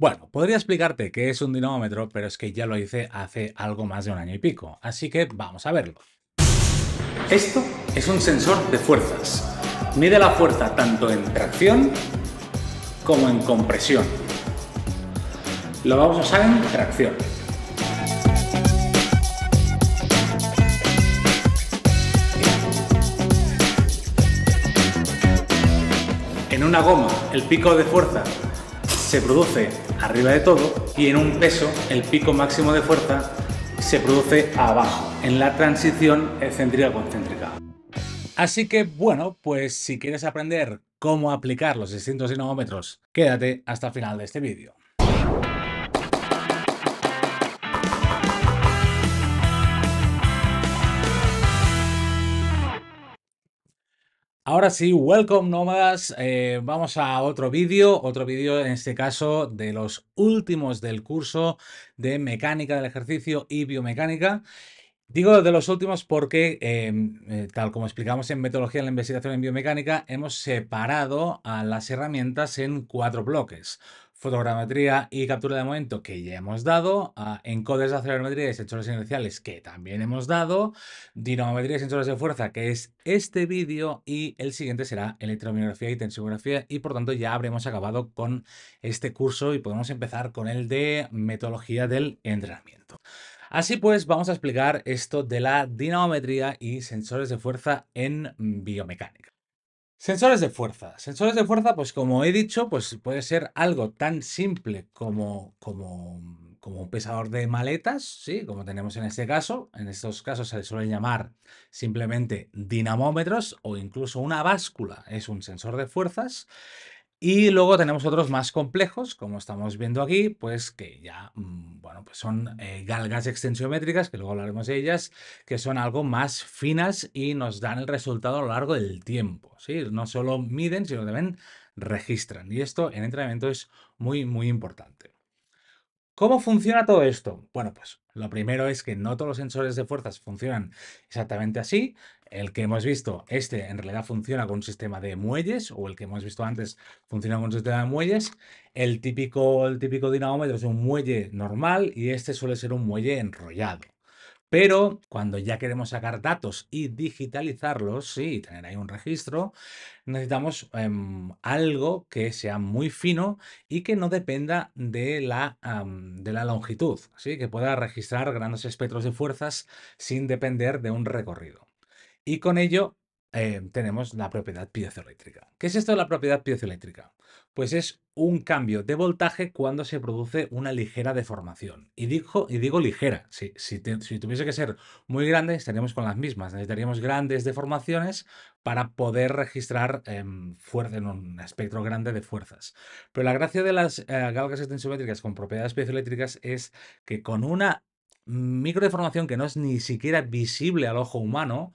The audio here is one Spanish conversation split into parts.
Bueno, podría explicarte qué es un dinamómetro, pero es que ya lo hice hace algo más de un año y pico, así que vamos a verlo. Esto es un sensor de fuerzas. Mide la fuerza tanto en tracción como en compresión. Lo vamos a usar en tracción. En una goma, el pico de fuerza se produce arriba de todo y en un peso el pico máximo de fuerza se produce abajo, en la transición excéntrica-concéntrica. Así que bueno, pues si quieres aprender cómo aplicar los distintos dinamómetros, quédate hasta el final de este vídeo. Ahora sí, welcome nómadas. Eh, vamos a otro vídeo, otro vídeo en este caso de los últimos del curso de mecánica del ejercicio y biomecánica. Digo de los últimos porque, em, eh, tal como explicamos en metodología de la investigación en biomecánica, hemos separado a las herramientas en cuatro bloques fotogrametría y captura de momento que ya hemos dado, a ah, encodes de acelerometría y sensores inerciales que también hemos dado, dinamometría y sensores de fuerza que es este vídeo y el siguiente será electromiografía y tensiografía y por tanto ya habremos acabado con este curso y podemos empezar con el de metodología del entrenamiento. Así pues, vamos a explicar esto de la dinamometría y sensores de fuerza en biomecánica. Sensores de fuerza. Sensores de fuerza, pues como he dicho, pues puede ser algo tan simple como, como, como un pesador de maletas, ¿sí? como tenemos en este caso. En estos casos se les suelen llamar simplemente dinamómetros o incluso una báscula. Es un sensor de fuerzas. Y luego tenemos otros más complejos, como estamos viendo aquí, pues que ya, mm, bueno, pues son eh, galgas extensiométricas, que luego hablaremos de ellas, que son algo más finas y nos dan el resultado a lo largo del tiempo, ¿sí? No solo miden, sino también registran. Y esto en entrenamiento es muy, muy importante. ¿Cómo funciona todo esto? Bueno, pues lo primero es que no todos los sensores de fuerzas funcionan exactamente así el que hemos visto, este en realidad funciona con un sistema de muelles, o el que hemos visto antes funciona con un sistema de muelles. El típico, el típico dinamómetro es un muelle normal y este suele ser un muelle enrollado. Pero cuando ya queremos sacar datos y digitalizarlos, sí, tener ahí un registro, necesitamos em, algo que sea muy fino y que no dependa de la, de la longitud, ¿sí? que pueda registrar grandes espectros de fuerzas sin depender de un recorrido y con ello eh, tenemos la propiedad piezoeléctrica. ¿Qué es esto de la propiedad piezoeléctrica? Pues es un cambio de voltaje cuando se produce una ligera deformación. Y, digo, y digo ligera, si, si, tuviese que ser muy grande estaríamos con las mismas, necesitaríamos grandes deformaciones para poder registrar em, fuerza en un espectro grande de fuerzas. Pero la gracia de las eh, galgas extensométricas con propiedades piezoeléctricas es que con una microdeformación que no es ni siquiera visible al ojo humano,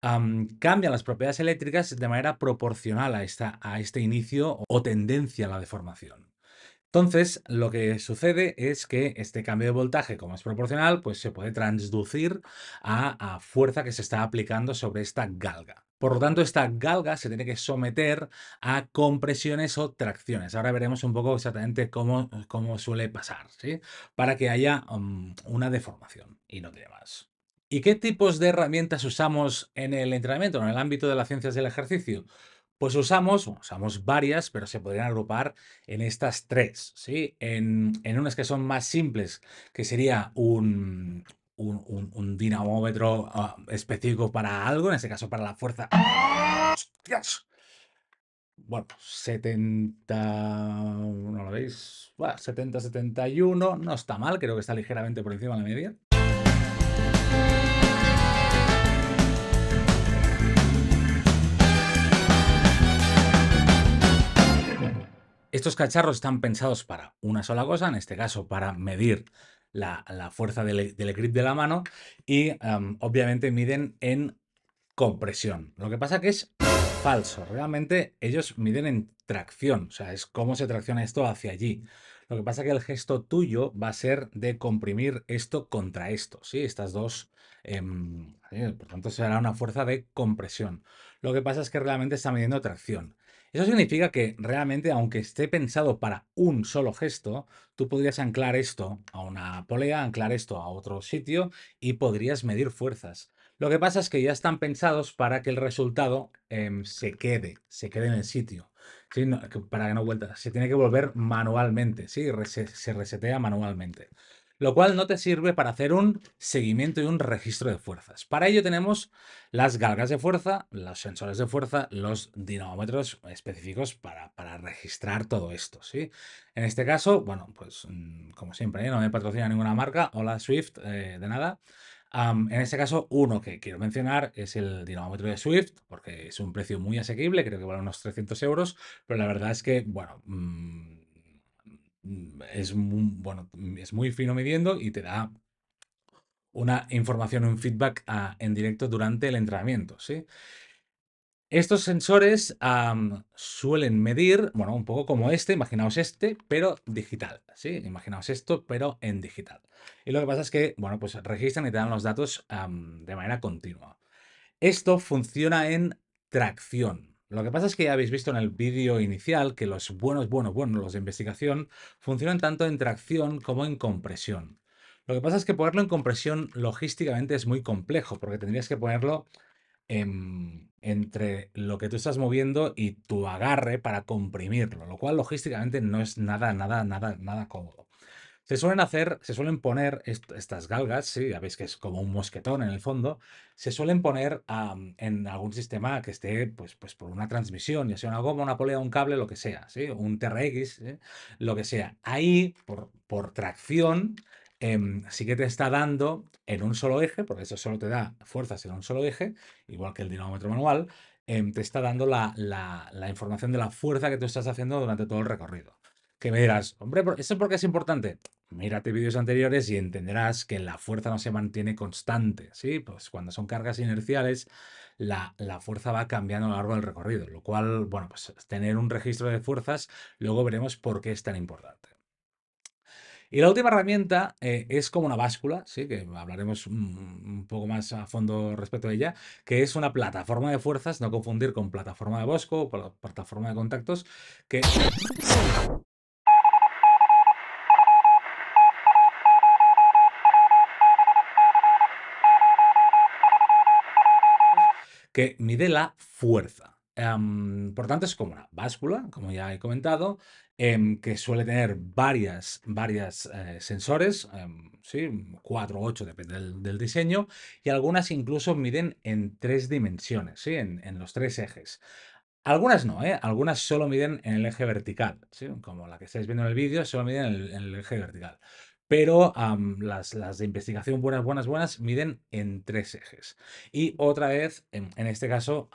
cambian las propiedades eléctricas de manera proporcional a, esta, a este inicio o tendencia a la deformación. Entonces, lo que sucede es que este cambio de voltaje, como es proporcional, pues se puede transducir a, fuerza que se está aplicando sobre esta galga. Por lo tanto, esta galga se tiene que someter a compresiones o tracciones. Ahora veremos un poco exactamente cómo, cómo suele pasar, ¿sí? Para que haya una deformación y no tiene más. ¿Y qué tipos de herramientas usamos en el entrenamiento, en el ámbito de las ciencias del ejercicio? Pues usamos, usamos varias, pero se podrían agrupar en estas tres, ¿sí? En, unas que son más simples, que sería un, un, dinamómetro ah, específico para algo, en este caso para la fuerza. Bueno, 70... ¿No lo veis? Bueno, 70, 71, no está mal, creo que está ligeramente por encima de la media. Estos cacharros están pensados para una sola cosa, en este caso para medir la, fuerza del, grip de la mano y obviamente miden en compresión. Lo que pasa que es falso, realmente ellos miden en tracción, o sea, es cómo se tracciona esto hacia allí. Lo que pasa es que el gesto tuyo va a ser de comprimir esto contra esto, ¿sí? Estas dos, em, eh, por tanto, será una fuerza de compresión. Lo que pasa es que realmente está midiendo tracción. Eso significa que realmente, aunque esté pensado para un solo gesto, tú podrías anclar esto a una polea, anclar esto a otro sitio y podrías medir fuerzas. Lo que pasa es que ya están pensados para que el resultado em, se quede, se quede en el sitio para que no vuelta Se tiene que volver manualmente, se, resetea manualmente. Lo cual no te sirve para hacer un seguimiento y un registro de fuerzas. Para ello tenemos las galgas de fuerza, los sensores de fuerza, los dinamómetros específicos para, para registrar todo esto, ¿sí? En este caso, bueno, pues mm, como siempre, ¿eh? no me patrocina ninguna marca. Hola Swift, eh, de nada en este caso, uno que quiero mencionar es el dinamómetro de Swift, porque es un precio muy asequible, creo que vale unos 300 euros, pero la verdad es que, bueno... Mm, mm, es muy, bueno, mm, es muy fino midiendo y te da una información, un feedback ah, en directo durante el entrenamiento, ¿sí? Estos sensores suelen medir, bueno, un poco como este, imaginaos este, pero digital, ¿sí? Imaginaos esto, pero en digital. Y lo que pasa es que, bueno, pues registran y te dan los datos de manera continua. Esto funciona en tracción. Lo que pasa es que ya habéis visto en el vídeo inicial que los buenos, buenos, buenos, los de investigación, funcionan tanto en tracción como en compresión. Lo que pasa es que ponerlo en compresión logísticamente es muy complejo, porque tendrías que ponerlo Em, entre lo que tú estás moviendo y tu agarre para comprimirlo, lo cual logísticamente no es nada, nada, nada, nada cómodo. Se suelen hacer, se suelen poner estas galgas, sí, ya veis que es como un mosquetón en el fondo, se suelen poner en algún sistema que esté, pues, pues por una transmisión, ya sea una goma, una polea, un cable, lo que sea, ¿sí? un TRX, ¿eh? lo que sea. Ahí, por, por tracción, Em, sí que te está dando en un solo eje, porque eso solo te da fuerzas en un solo eje, igual que el dinamómetro manual, em, te está dando la, información de la fuerza que tú estás haciendo durante todo el recorrido. Que me dirás, hombre, ¿eso por qué es importante? Mírate vídeos anteriores y entenderás que la fuerza no se mantiene constante, ¿sí? Pues cuando son cargas inerciales, la, la, fuerza va cambiando a lo largo del recorrido, lo cual, bueno, pues tener un registro de fuerzas, luego veremos por qué es tan importante. Y la última herramienta eh, es como una báscula, ¿sí? que hablaremos un, poco más a fondo respecto de ella, que es una plataforma de fuerzas, no confundir con plataforma de Bosco o plataforma de contactos, que mide la fuerza importantes em, por tanto, es como una báscula, como ya he comentado, em, que suele tener varias, varias eh, sensores, em, ¿sí? 4 o ocho, depende del, diseño, y algunas incluso miden en tres dimensiones, en, los tres ejes. Algunas no, ¿eh? algunas solo miden en el eje vertical, como la que estáis viendo en el vídeo, solo miden en el, eje vertical. Pero las, de investigación buenas, buenas, buenas miden en tres ejes. Y otra vez, en, en este caso,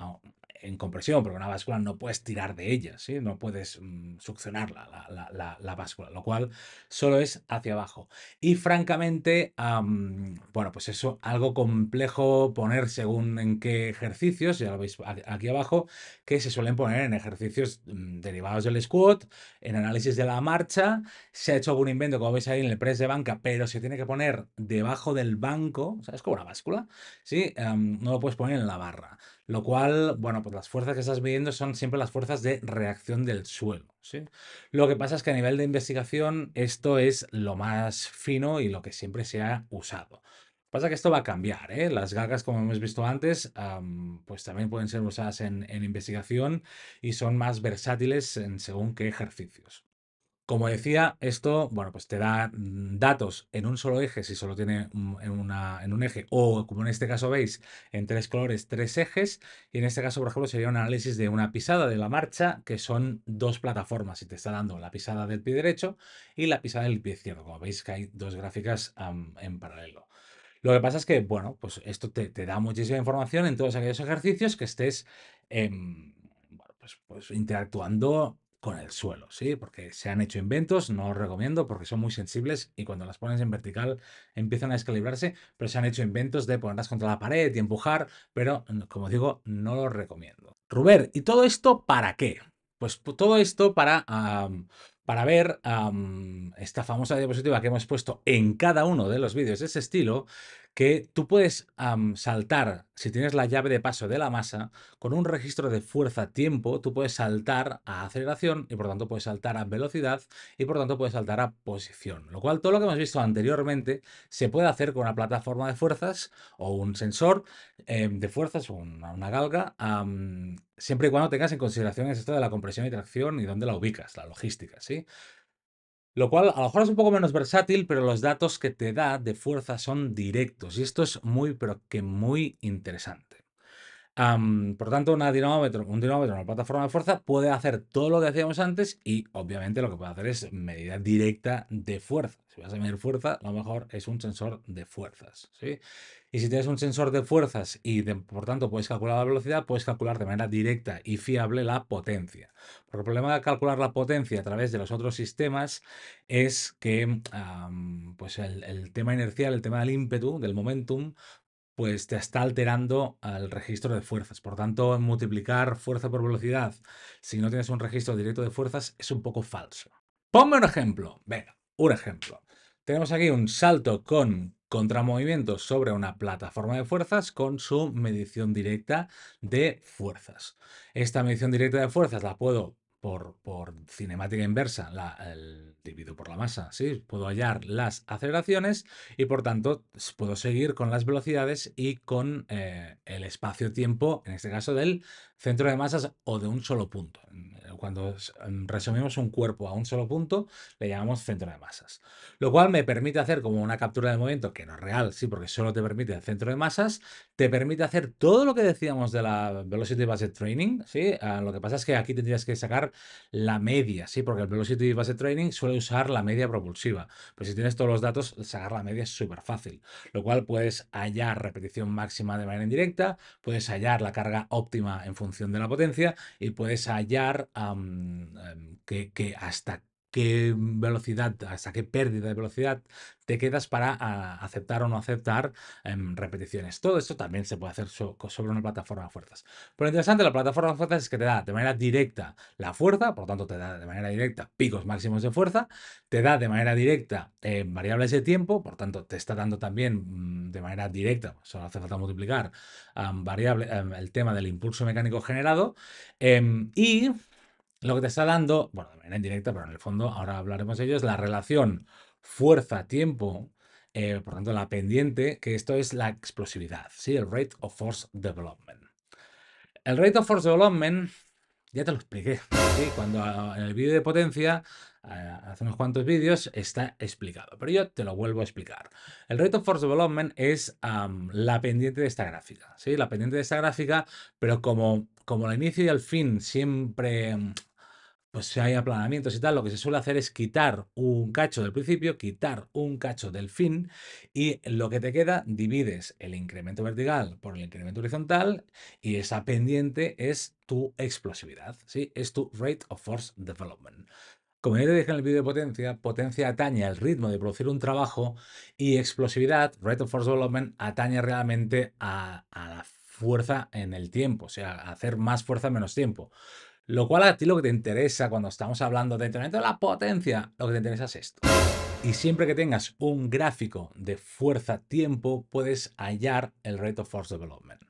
en compresión, porque una báscula no puedes tirar de ella, ¿sí? no puedes succionar mm, succionarla la, la, báscula, lo cual solo es hacia abajo. Y francamente, bueno, pues eso, algo complejo poner según en qué ejercicios, ya lo veis aquí abajo, que se suelen poner en ejercicios mm, derivados del squat, en análisis de la marcha, se ha hecho algún invento, como veis ahí en el press de banca, pero se tiene que poner debajo del banco, ¿Sabes es como una báscula, ¿sí? no lo puedes poner en la barra. Lo cual, bueno, pues las fuerzas que estás midiendo son siempre las fuerzas de reacción del suelo. Lo que pasa es que a nivel de investigación esto es lo más fino y lo que siempre se ha usado. Pasa que esto va a cambiar, ¿eh? Las gagas, como hemos visto antes, pues también pueden ser usadas en, en investigación y son más versátiles en según qué ejercicios. Como decía, esto, bueno, pues te da mm, datos en un solo eje, si solo tiene en, una, en un eje, o como en este caso veis, en tres colores, tres ejes, y en este caso, por ejemplo, sería un análisis de una pisada de la marcha, que son dos plataformas, y te está dando la pisada del pie derecho y la pisada del pie izquierdo, como veis que hay dos gráficas en paralelo. Lo que pasa es que, bueno, pues esto te, da muchísima información en todos aquellos ejercicios que estés... Em, pues, pues, interactuando con el suelo, ¿sí? Porque se han hecho inventos, no os recomiendo porque son muy sensibles y cuando las pones en vertical empiezan a descalibrarse, pero se han hecho inventos de ponerlas contra la pared y empujar, pero mm, como digo, no los recomiendo. Ruber, ¿y todo esto para qué? Pues todo esto para... para ver esta famosa diapositiva que hemos puesto en cada uno de los vídeos de ese estilo, que tú puedes saltar, si tienes la llave de paso de la masa, con un registro de fuerza-tiempo, tú puedes saltar a aceleración y por tanto puedes saltar a velocidad y por tanto puedes saltar a posición. Lo cual todo lo que hemos visto anteriormente se puede hacer con una plataforma de fuerzas o un sensor eh, de fuerzas o una, galga. siempre y cuando tengas en consideración esto de la compresión y tracción y dónde la ubicas, la logística, ¿sí? Lo cual a lo mejor es un poco menos versátil, pero los datos que te da de fuerza son directos y esto es muy, pero que muy interesante. por tanto, un dinamómetro, una plataforma de fuerza puede hacer todo lo que hacíamos antes y obviamente lo que puede hacer es medida directa de fuerza. Si vas a medir fuerza, a lo mejor es un sensor de fuerzas. ¿sí? Y si tienes un sensor de fuerzas y por tanto puedes calcular la velocidad, puedes calcular de manera directa y fiable la potencia. Pero el problema de calcular la potencia a través de los otros sistemas es que pues el, tema inercial, el tema del ímpetu, del momentum, pues te está alterando el registro de fuerzas. Por tanto, multiplicar fuerza por velocidad si no tienes un registro directo de fuerzas es un poco falso. Ponme un ejemplo. Venga, un ejemplo. Tenemos aquí un salto con contramovimientos sobre una plataforma de fuerzas con su medición directa de fuerzas. Esta medición directa de fuerzas la puedo por, cinemática inversa, el, divido por la masa, ¿sí? puedo hallar las aceleraciones y por tanto puedo seguir con las velocidades y con eh, el espacio-tiempo, en este caso del centro de masas o de un solo punto. Cuando em, resumimos un cuerpo a un solo punto, le llamamos centro de masas. Lo cual me permite hacer como una captura de movimiento, que no es real, sí, porque solo te permite el centro de masas, te permite hacer todo lo que decíamos de la Velocity Based Training, ¿sí? Ah, lo que pasa es que aquí tendrías que sacar la media, ¿sí? Porque el Velocity Based Training suele usar la media propulsiva. Pero si tienes todos los datos, sacar la media es súper fácil. Lo cual puedes hallar repetición máxima de manera indirecta, puedes hallar la carga óptima en función de la potencia y puedes hallar em, que, que hasta qué velocidad, hasta qué pérdida de velocidad te quedas para ah, aceptar o no aceptar em, repeticiones. Todo esto también se puede hacer sobre una plataforma de fuerzas. Pero lo interesante de la plataforma de fuerzas es que te da de manera directa la fuerza, por lo tanto te da de manera directa picos máximos de fuerza, te da de manera directa eh, variables de tiempo, por tanto te está dando también mm, de manera directa, pues, solo hace falta multiplicar variable, em, el tema del impulso mecánico generado, em, y lo que te está dando, bueno, de manera indirecta, pero en el fondo, ahora hablaremos de ello, es la relación fuerza-tiempo, eh, por tanto, la pendiente, que esto es la explosividad, ¿sí? El Rate of Force Development. El Rate of Force Development, ya te lo expliqué, ¿sí? Cuando ah, en el vídeo de potencia, ah, hace unos cuantos vídeos, está explicado, pero yo te lo vuelvo a explicar. El Rate of Force Development es la pendiente de esta gráfica, ¿sí? La pendiente de esta gráfica, pero como, como el inicio y al fin siempre pues si hay aplanamientos y tal, lo que se suele hacer es quitar un cacho del principio, quitar un cacho del fin y lo que te queda divides el incremento vertical por el incremento horizontal y esa pendiente es tu explosividad, ¿sí? es tu rate of force development. Como ya te dije en el vídeo de potencia, potencia atañe al ritmo de producir un trabajo y explosividad, rate of force development, atañe realmente a, a la fuerza en el tiempo, o sea, hacer más fuerza en menos tiempo. Lo cual a ti lo que te interesa cuando estamos hablando de entrenamiento de la potencia, lo que te interesa es esto. Y siempre que tengas un gráfico de fuerza-tiempo, puedes hallar el rate of force development.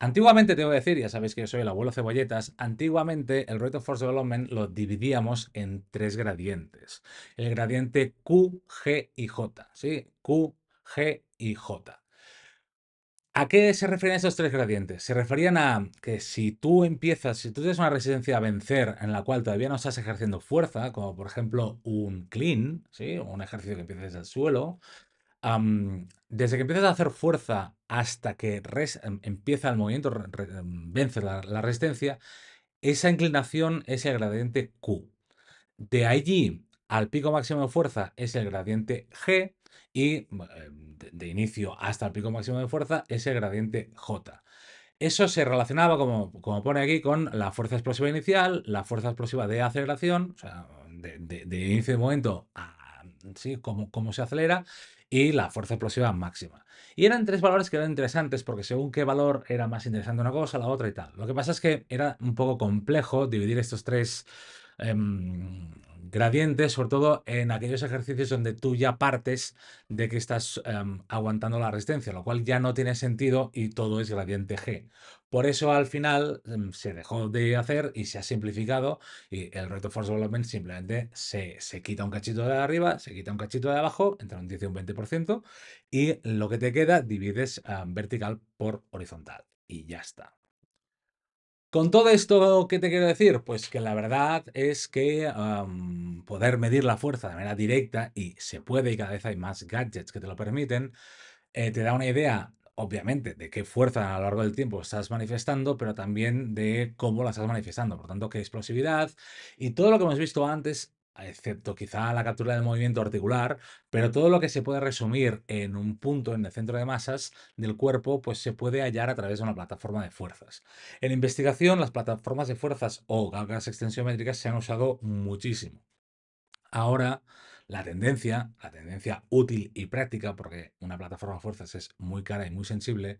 Antiguamente, te voy a decir, ya sabéis que yo soy el abuelo cebolletas, antiguamente el rate of force development lo dividíamos en tres gradientes. El gradiente Q, G y J, ¿sí? Q, G y J. ¿A qué se refieren esos tres gradientes? Se referían a que si tú empiezas, si tú tienes una resistencia a vencer en la cual todavía no estás ejerciendo fuerza, como por ejemplo un clean, ¿sí? o un ejercicio que empieces desde suelo, desde que empiezas a hacer fuerza hasta que em, empieza el movimiento, em, vence la, la resistencia, esa inclinación es el gradiente Q. De allí al pico máximo de fuerza es el gradiente G y mm, em, de, inicio hasta el pico máximo de fuerza ese gradiente J. Eso se relacionaba, como, como, pone aquí, con la fuerza explosiva inicial, la fuerza explosiva de aceleración, o sea, de, inicio de momento, a, ah, sí, cómo, cómo se acelera, y la fuerza explosiva máxima. Y eran tres valores que eran interesantes, porque según qué valor era más interesante una cosa, la otra y tal. Lo que pasa es que era un poco complejo dividir estos tres... Em, Gradiente, sobre todo en aquellos ejercicios donde tú ya partes de que estás em, aguantando la resistencia, lo cual ya no tiene sentido y todo es gradiente G. Por eso al final em, se dejó de hacer y se ha simplificado y el reto force development simplemente se, quita un cachito de arriba, se quita un cachito de abajo, entre un 10 y un 20% y lo que te queda divides em, vertical por horizontal y ya está. Con todo esto, ¿qué te quiero decir? Pues que la verdad es que poder medir la fuerza de manera directa, y se puede y cada vez hay más gadgets que te lo permiten, eh, te da una idea, obviamente, de qué fuerza a lo largo del tiempo estás manifestando, pero también de cómo la estás manifestando. Por tanto, qué explosividad y todo lo que hemos visto antes excepto quizá la captura del movimiento articular, pero todo lo que se puede resumir en un punto en el centro de masas del cuerpo, pues se puede hallar a través de una plataforma de fuerzas. En investigación, las plataformas de fuerzas o galgas extensiométricas se han usado muchísimo. Ahora, la tendencia, la tendencia útil y práctica, porque una plataforma de fuerzas es muy cara y muy sensible,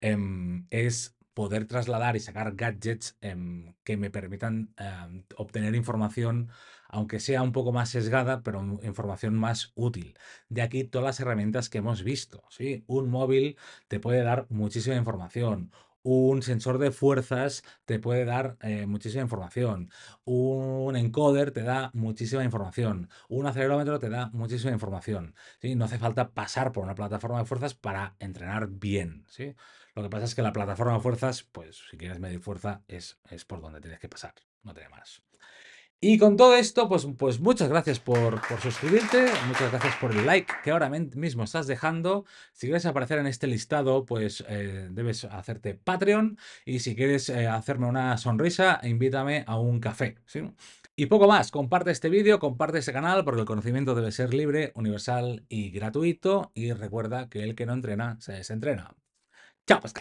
em, es poder trasladar y sacar gadgets em, que me permitan em, obtener información aunque sea un poco más sesgada, pero información más útil. De aquí todas las herramientas que hemos visto. ¿sí? Un móvil te puede dar muchísima información. Un sensor de fuerzas te puede dar eh, muchísima información. Un encoder te da muchísima información. Un acelerómetro te da muchísima información. ¿sí? No hace falta pasar por una plataforma de fuerzas para entrenar bien. Lo que pasa es que la plataforma de fuerzas, pues si quieres medir fuerza, es, es por donde tienes que pasar. No tiene más. Y con todo esto, pues, pues muchas gracias por, suscribirte, muchas gracias por el like que ahora mismo estás dejando. Si quieres aparecer en este listado, pues eh, debes hacerte Patreon y si quieres eh, hacerme una sonrisa, invítame a un café. Y poco más, comparte este vídeo, comparte este canal porque el conocimiento debe ser libre, universal y gratuito. Y recuerda que el que no entrena, se desentrena. ¡Chao! Pues.